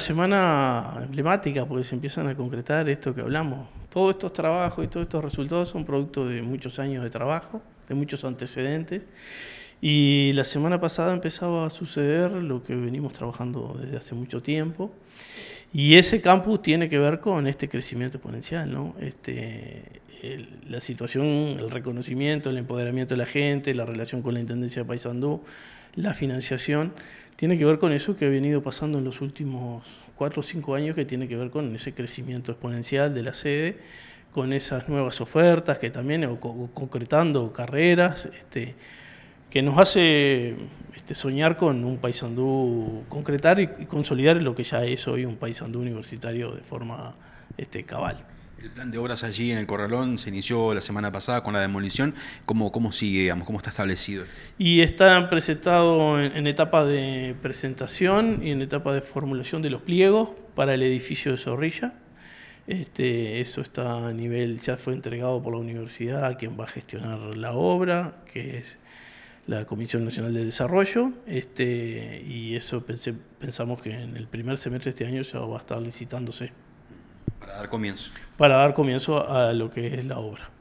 Semana emblemática porque se empiezan a concretar esto que hablamos. Todos estos trabajos y todos estos resultados son producto de muchos años de trabajo, de muchos antecedentes. Y la semana pasada empezaba a suceder lo que venimos trabajando desde hace mucho tiempo. Y ese campus tiene que ver con este crecimiento exponencial, ¿no? Este, la situación, el reconocimiento, el empoderamiento de la gente, la relación con la Intendencia de Paysandú, la financiación tiene que ver con eso que ha venido pasando en los últimos cuatro o cinco años, que tiene que ver con ese crecimiento exponencial de la sede, con esas nuevas ofertas que también, concretando carreras, este, que nos hace este, soñar con un paisandú, concretar y, consolidar lo que ya es hoy un paisandú universitario de forma este, cabal. El plan de obras allí en el Corralón se inició la semana pasada con la demolición. ¿Cómo, sigue, digamos? ¿Cómo está establecido? Y está presentado en, etapa de presentación y en etapa de formulación de los pliegos para el edificio de Zorrilla. Este, eso está a nivel, ya fue entregado por la universidad a quien va a gestionar la obra, que es la Comisión Nacional de Desarrollo, este, y eso pensé, pensamos que en el primer semestre de este año ya va a estar licitándose. Para dar comienzo. Para dar comienzo a lo que es la obra.